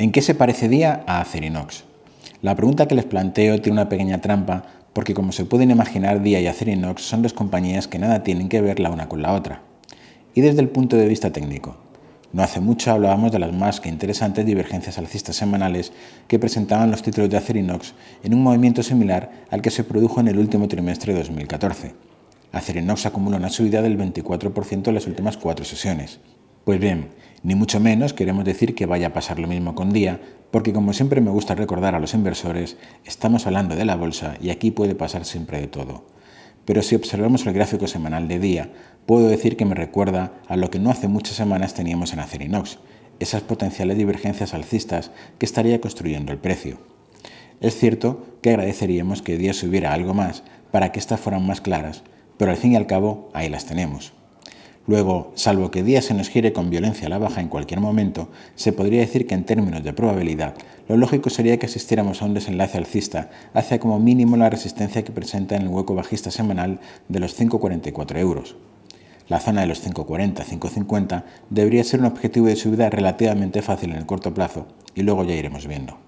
¿En qué se parecería a Acerinox? La pregunta que les planteo tiene una pequeña trampa porque como se pueden imaginar, Día y Acerinox son dos compañías que nada tienen que ver la una con la otra. Y desde el punto de vista técnico, no hace mucho hablábamos de las más que interesantes divergencias alcistas semanales que presentaban los títulos de Acerinox en un movimiento similar al que se produjo en el último trimestre de 2014. Acerinox acumuló una subida del 24% en las últimas cuatro sesiones. Pues bien, ni mucho menos queremos decir que vaya a pasar lo mismo con día, porque como siempre me gusta recordar a los inversores, estamos hablando de la bolsa y aquí puede pasar siempre de todo. Pero si observamos el gráfico semanal de día, puedo decir que me recuerda a lo que no hace muchas semanas teníamos en Acerinox, esas potenciales divergencias alcistas que estaría construyendo el precio. Es cierto que agradeceríamos que día subiera algo más para que estas fueran más claras, pero al fin y al cabo ahí las tenemos. Luego, salvo que día se nos gire con violencia a la baja en cualquier momento, se podría decir que en términos de probabilidad, lo lógico sería que asistiéramos a un desenlace alcista hacia como mínimo la resistencia que presenta en el hueco bajista semanal de los 5,44 euros. La zona de los 5,40-5,50 debería ser un objetivo de subida relativamente fácil en el corto plazo y luego ya iremos viendo.